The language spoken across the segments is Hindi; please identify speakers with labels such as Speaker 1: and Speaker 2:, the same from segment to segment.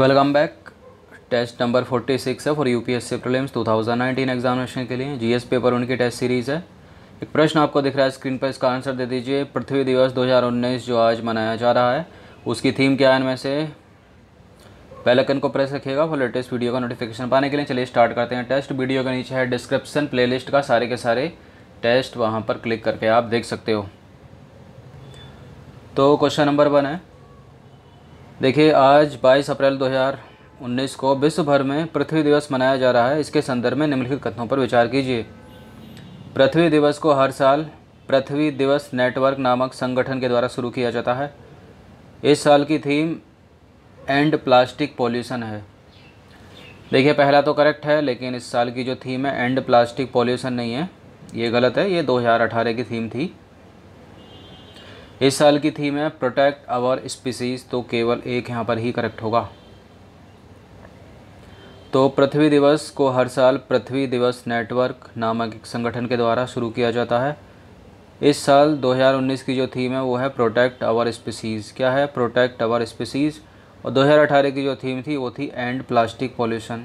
Speaker 1: वेलकम बैक टेस्ट नंबर 46 है for U P S two thousand nineteen examination के लिए एस पेपर उनकी टेस्ट सीरीज़ है एक प्रश्न आपको दिख रहा है स्क्रीन पर इसका आंसर दे दीजिए पृथ्वी दिवस 2019 जो आज मनाया जा रहा है उसकी थीम क्या है इनमें से बेल को प्रेस रखिएगा फॉर लेटेस्ट वीडियो का नोटिफिकेशन पाने के लिए चलिए स्टार्ट करते हैं टेस्ट वीडियो के नीचे है डिस्क्रिप्सन लिस्ट का सारे के सारे टेस्ट वहाँ पर क्लिक करके आप देख सकते हो तो क्वेश्चन नंबर वन है देखिए आज 22 अप्रैल 2019 को विश्व भर में पृथ्वी दिवस मनाया जा रहा है इसके संदर्भ में निम्नलिखित कथनों पर विचार कीजिए पृथ्वी दिवस को हर साल पृथ्वी दिवस नेटवर्क नामक संगठन के द्वारा शुरू किया जाता है इस साल की थीम एंड प्लास्टिक पॉल्यूशन है देखिए पहला तो करेक्ट है लेकिन इस साल की जो थीम है एंड प्लास्टिक पॉल्यूशन नहीं है ये गलत है ये 2018 की थीम थी इस साल की थीम है प्रोटेक्ट आवर स्पीसीज तो केवल एक यहाँ पर ही करेक्ट होगा तो पृथ्वी दिवस को हर साल पृथ्वी दिवस नेटवर्क नामक एक संगठन के द्वारा शुरू किया जाता है इस साल 2019 की जो थीम है वो है प्रोटेक्ट आवर स्पीसीज़ क्या है प्रोटेक्ट आवर स्पीसीज़ और 2018 की जो थीम थी वो थी एंड प्लास्टिक पॉल्यूशन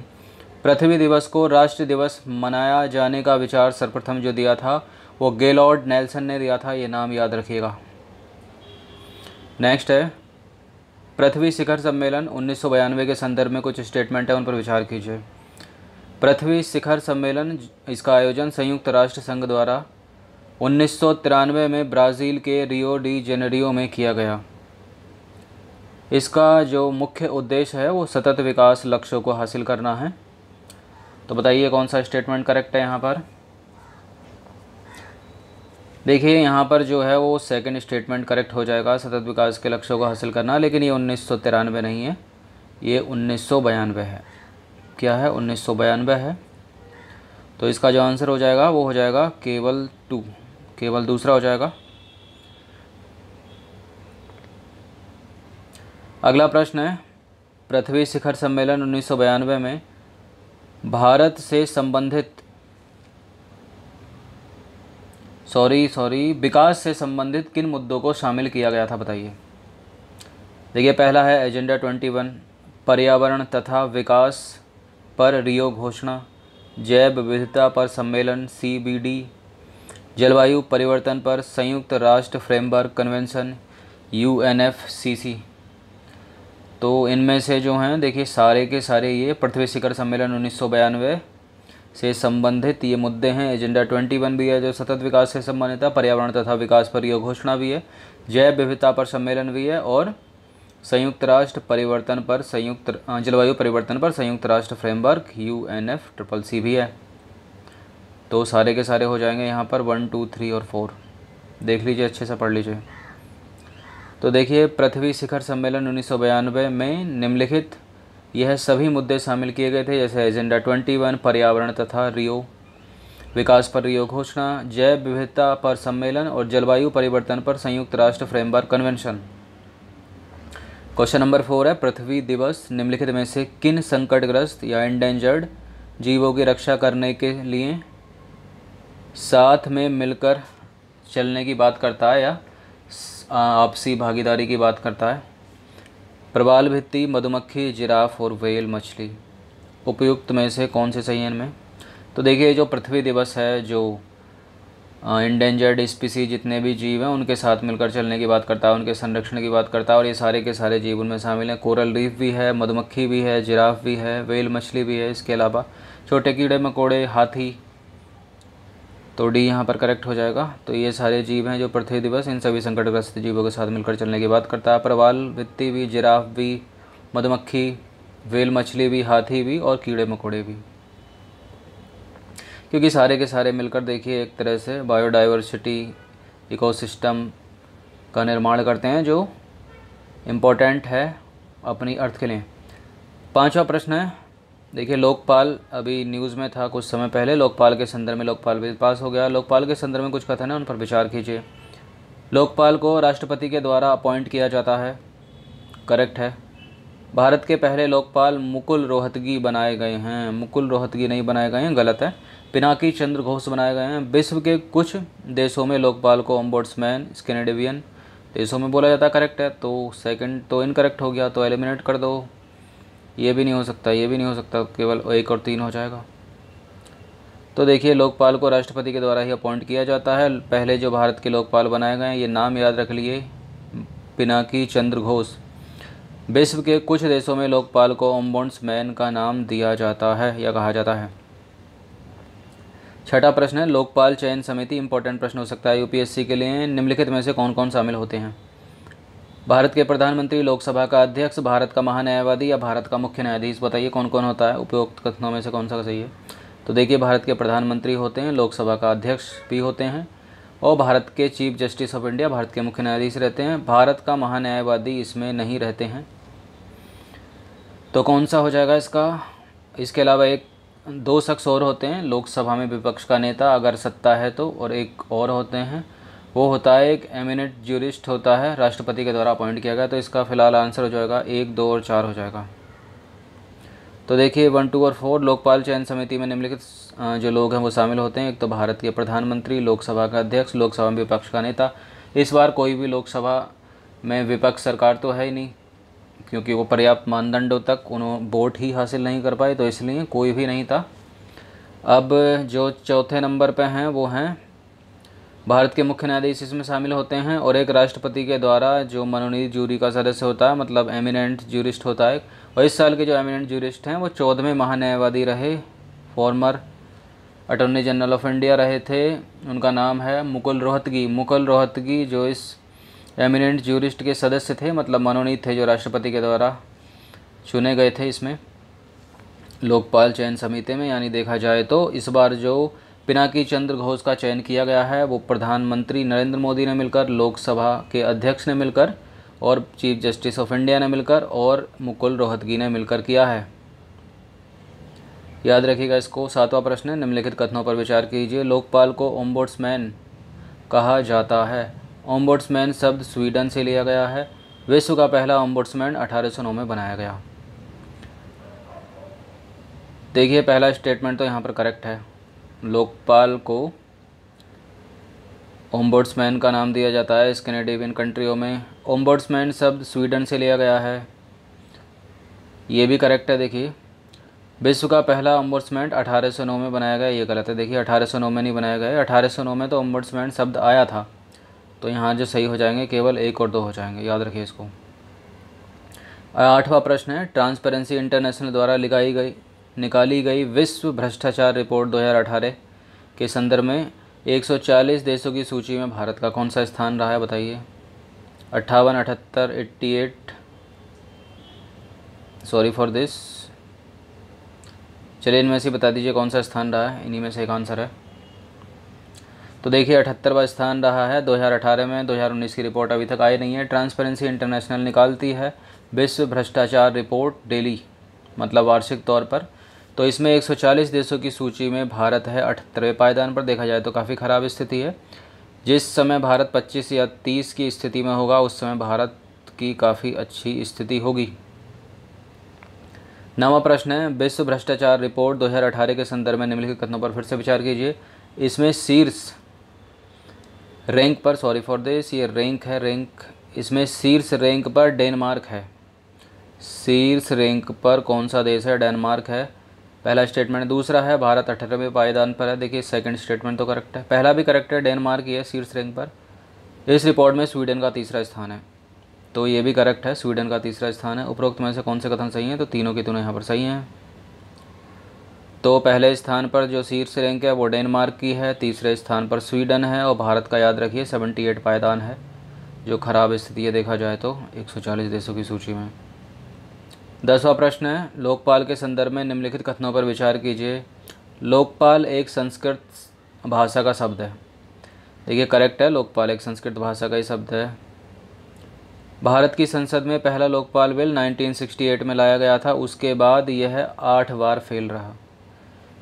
Speaker 1: पृथ्वी दिवस को राष्ट्र दिवस मनाया जाने का विचार सर्वप्रथम जो दिया था वो गेलॉर्ड नेल्सन ने दिया था ये नाम याद रखिएगा नेक्स्ट है पृथ्वी शिखर सम्मेलन उन्नीस के संदर्भ में कुछ स्टेटमेंट है उन पर विचार कीजिए पृथ्वी शिखर सम्मेलन इसका आयोजन संयुक्त राष्ट्र संघ द्वारा उन्नीस में ब्राज़ील के रियो डी जेनेरियो में किया गया इसका जो मुख्य उद्देश्य है वो सतत विकास लक्ष्यों को हासिल करना है तो बताइए कौन सा स्टेटमेंट करेक्ट है यहाँ पर देखिए यहाँ पर जो है वो सेकंड स्टेटमेंट करेक्ट हो जाएगा सतत विकास के लक्ष्यों को हासिल करना लेकिन ये उन्नीस नहीं है ये उन्नीस है क्या है उन्नीस है तो इसका जो आंसर हो जाएगा वो हो जाएगा केवल टू केवल दूसरा हो जाएगा अगला प्रश्न है पृथ्वी शिखर सम्मेलन उन्नीस में भारत से संबंधित सॉरी सॉरी विकास से संबंधित किन मुद्दों को शामिल किया गया था बताइए देखिए पहला है एजेंडा 21 पर्यावरण तथा विकास पर रियो घोषणा जैव विविधता पर सम्मेलन डी जलवायु परिवर्तन पर संयुक्त राष्ट्र फ्रेमवर्क कन्वेंशन सी तो इनमें से जो हैं देखिए सारे के सारे ये पृथ्वी शिखर सम्मेलन उन्नीस से संबंधित ये मुद्दे हैं एजेंडा ट्वेंटी वन भी है जो सतत विकास से संबंधित है पर्यावरण तथा विकास पर यह घोषणा भी है जैव विविधता पर सम्मेलन भी है और संयुक्त राष्ट्र परिवर्तन पर संयुक्त जलवायु परिवर्तन पर संयुक्त राष्ट्र framework U N F triple C भी है तो सारे के सारे हो जाएंगे यहाँ पर वन टू थ्री और फोर देख लीजिए अच्छे से पढ़ लीजिए तो देखिए पृथ्वी शिखर सम्मेलन उन्नीस में निम्नलिखित यह सभी मुद्दे शामिल किए गए थे जैसे एजेंडा 21 पर्यावरण तथा रियो विकास पर रियो घोषणा जैव विविधता पर सम्मेलन और जलवायु परिवर्तन पर संयुक्त राष्ट्र framework convention question number four है पृथ्वी दिवस निम्नलिखित में से किन संकटग्रस्त या इंडेंजर्ड जीवों की रक्षा करने के लिए साथ में मिलकर चलने की बात करता है या आपसी भागीदारी की बात करता है प्रबाल भित्ती मधुमक्खी जिराफ और वेल मछली उपयुक्त में से कौन से सही हैं इनमें तो देखिए जो पृथ्वी दिवस है जो इंडेंजर्ड स्पीसी जितने भी जीव हैं उनके साथ मिलकर चलने की बात करता है उनके संरक्षण की बात करता है और ये सारे के सारे जीव उनमें शामिल हैं कोरल रीफ भी है मधुमक्खी भी है जिराफ भी है वेल मछली भी है इसके अलावा छोटे कीड़े मकोड़े हाथी तो डी यहाँ पर करेक्ट हो जाएगा तो ये सारे जीव हैं जो पृथ्वी दिवस इन सभी संकटग्रस्त जीवों के साथ मिलकर चलने की बात करता है प्रवाल वित्ती भी जिराफ भी मधुमक्खी वेल मछली भी हाथी भी और कीड़े मकोड़े भी क्योंकि सारे के सारे मिलकर देखिए एक तरह से बायोडाइवर्सिटी इकोसिस्टम का निर्माण करते हैं जो इम्पोर्टेंट है अपनी अर्थ के लिए पांचवा प्रश्न है देखिए लोकपाल अभी न्यूज़ में था कुछ समय पहले लोकपाल के संदर्भ में लोकपाल बिल पास हो गया लोकपाल के संदर्भ में कुछ कथन है उन पर विचार कीजिए लोकपाल को राष्ट्रपति के द्वारा अपॉइंट किया जाता है करेक्ट है भारत के पहले लोकपाल मुकुल रोहतगी बनाए गए हैं मुकुल रोहतगी नहीं बनाए गए हैं गलत है पिनाकी चंद्र घोष बनाए गए हैं विश्व के कुछ देशों में लोकपाल को ओम्बोड्समैन स्कैनेडिवियन देशों में बोला जाता है करेक्ट है तो सेकंड तो इनकरेक्ट हो गया तो एलिमिनेट कर दो ये भी नहीं हो सकता ये भी नहीं हो सकता केवल एक और तीन हो जाएगा तो देखिए लोकपाल को राष्ट्रपति के द्वारा ही अपॉइंट किया जाता है पहले जो भारत के लोकपाल बनाए गए हैं ये नाम याद रख लिए पिनाकी चंद्र घोष विश्व के कुछ देशों में लोकपाल को मैन का नाम दिया जाता है या कहा जाता है छठा प्रश्न है लोकपाल चयन समिति इंपॉर्टेंट प्रश्न हो सकता है यूपीएससी के लिए निम्नलिखित में से कौन कौन शामिल होते हैं भारत के प्रधानमंत्री लोकसभा का अध्यक्ष भारत का महान्यायवादी या भारत का मुख्य न्यायाधीश बताइए कौन कौन होता है उपयुक्त कथनों में से कौन सा सही है तो देखिए भारत के प्रधानमंत्री होते हैं लोकसभा का अध्यक्ष भी होते हैं और भारत के chief justice of India Bharat के मुख्य न्यायाधीश रहते हैं भारत का महान्यायवादी इसमें नहीं रहते हैं तो कौन सा हो जाएगा इसका इसके अलावा एक दो शख्स और होते हैं लोकसभा में विपक्ष का नेता अगर सत्ता है तो और एक और होते हैं वो होता है एक एमिनेट ज्यूरिस्ट होता है राष्ट्रपति के द्वारा अपॉइंट किया गया तो इसका फ़िलहाल आंसर हो जाएगा एक दो और चार हो जाएगा तो देखिए वन टू और फोर लोकपाल चयन समिति में निम्नलिखित जो लोग हैं वो शामिल होते हैं एक तो भारत के प्रधानमंत्री लोकसभा का अध्यक्ष लोकसभा में विपक्ष का नेता इस बार कोई भी लोकसभा में विपक्ष सरकार तो है ही नहीं क्योंकि वो पर्याप्त मानदंडों तक उन्होंने वोट ही हासिल नहीं कर पाए तो इसलिए कोई भी नहीं था अब जो चौथे नंबर पर हैं वो हैं भारत के मुख्य न्यायाधीश इसमें शामिल होते हैं और एक राष्ट्रपति के द्वारा जो मनोनीत जूरी का सदस्य होता है मतलब एमिनेंट जूरिस्ट होता है और इस साल के जो एमिनेंट जूरिस्ट हैं वो चौदहवें महान्यायवादी रहे former attorney general of India रहे थे उनका नाम है मुकुल रोहतगी मुकुल रोहतगी जो इस एमिनेंट जूरिस्ट के सदस्य थे मतलब मनोनीत थे जो राष्ट्रपति के द्वारा चुने गए थे इसमें लोकपाल चयन समिति में यानी देखा जाए तो इस बार जो पिनाकी चंद्र घोष का चयन किया गया है वो प्रधानमंत्री नरेंद्र मोदी ने मिलकर लोकसभा के अध्यक्ष ने मिलकर और चीफ जस्टिस ऑफ इंडिया ने मिलकर और मुकुल रोहतगी ने मिलकर किया है याद रखिएगा इसको सातवां प्रश्न निम्नलिखित कथनों पर विचार कीजिए लोकपाल को ओम्बोड्समैन कहा जाता है ओम्बोड्समैन शब्द स्वीडन से लिया गया है विश्व का पहला ओम्बोड्समैन अठारह में बनाया गया देखिए पहला स्टेटमेंट तो यहाँ पर करेक्ट है लोकपाल को ओम्बर्ट्समैन का नाम दिया जाता है स्कैंडिनेवियन कंट्रियों में ओम्बर्ट्समैन शब्द स्वीडन से लिया गया है ये भी करेक्ट है देखिए विश्व का पहला ओम्बर्ट्समैन 1809 में बनाया गया ये गलत है देखिए 1809 में नहीं बनाया गया 1809 में तो ओम्बर्ट्समैन शब्द आया था तो यहाँ जो सही हो जाएंगे केवल एक और दो हो जाएंगे याद रखिए इसको आठवां प्रश्न है ट्रांसपेरेंसी इंटरनेशनल द्वारा लिखाई गई निकाली गई विश्व भ्रष्टाचार रिपोर्ट 2018 के संदर्भ में 140 देशों की सूची में भारत का कौन सा स्थान रहा है बताइए अट्ठावन अठहत्तर eighty eight sorry for this चलिए इनमें से बता दीजिए कौन सा स्थान रहा है इन्हीं में से एक आंसर है तो देखिए अठहत्तरवा स्थान रहा है 2018 में 2019 की रिपोर्ट अभी तक आई नहीं है ट्रांसपेरेंसी इंटरनेशनल निकालती है विश्व भ्रष्टाचार रिपोर्ट डेली मतलब वार्षिक तौर पर तो इसमें 140 देशों की सूची में भारत है अठहत्तरवें पायदान पर देखा जाए तो काफ़ी ख़राब स्थिति है जिस समय भारत 25 या 30 की स्थिति में होगा उस समय भारत की काफ़ी अच्छी स्थिति होगी नवा प्रश्न है विश्व भ्रष्टाचार रिपोर्ट 2018 के संदर्भ में निम्नलिखित कथनों पर फिर से विचार कीजिए इसमें शीर्ष रैंक पर सॉरी फॉर दिस ये रैंक है रैंक इसमें शीर्ष रैंक पर डेनमार्क है शीर्ष रैंक पर कौन सा देश है डेनमार्क है पहला स्टेटमेंट दूसरा है भारत अठारहवें पायदान पर है देखिए सेकंड स्टेटमेंट तो करेक्ट है पहला भी करेक्ट है डेनमार्क ये शीर्ष रैंक पर इस रिपोर्ट में स्वीडन का तीसरा स्थान है तो ये भी करेक्ट है स्वीडन का तीसरा स्थान है उपरोक्त में से कौन से कथन सही हैं तो तीनों के तीनों यहाँ पर सही हैं तो पहले स्थान पर जो शीर्ष रैंक है वो डेनमार्क की है तीसरे स्थान पर स्वीडन है और भारत का याद रखिए सेवेंटी एट पायदान है जो ख़राब स्थिति है देखा जाए तो एक देशों की सूची में दसवा प्रश्न है लोकपाल के संदर्भ में निम्नलिखित कथनों पर विचार कीजिए लोकपाल एक संस्कृत भाषा का शब्द है देखिए करेक्ट है लोकपाल एक संस्कृत भाषा का ही शब्द है भारत की संसद में पहला लोकपाल बिल 1968 में लाया गया था उसके बाद यह आठ बार फेल रहा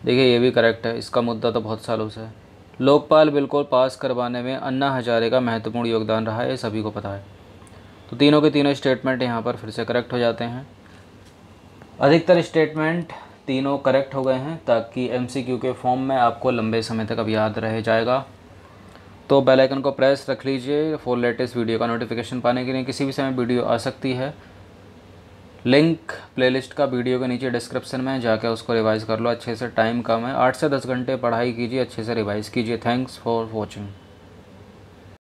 Speaker 1: देखिए ये भी करेक्ट है इसका मुद्दा तो बहुत सालों से है लोकपाल बिल को पास करवाने में अन्ना हजारे का महत्वपूर्ण योगदान रहा है सभी को पता है तो तीनों के तीनों स्टेटमेंट यहाँ पर फिर से करेक्ट हो जाते हैं अधिकतर स्टेटमेंट तीनों करेक्ट हो गए हैं ताकि एम के फॉर्म में आपको लंबे समय तक अब याद रह जाएगा तो बेल आइकन को प्रेस रख लीजिए फॉर लेटेस्ट वीडियो का नोटिफिकेशन पाने के लिए किसी भी समय वीडियो आ सकती है लिंक प्लेलिस्ट का वीडियो के नीचे डिस्क्रिप्शन में जाकर उसको रिवाइज़ कर लो अच्छे से टाइम कम है आठ से दस घंटे पढ़ाई कीजिए अच्छे से रिवाइज़ कीजिए थैंक्स फॉर वॉचिंग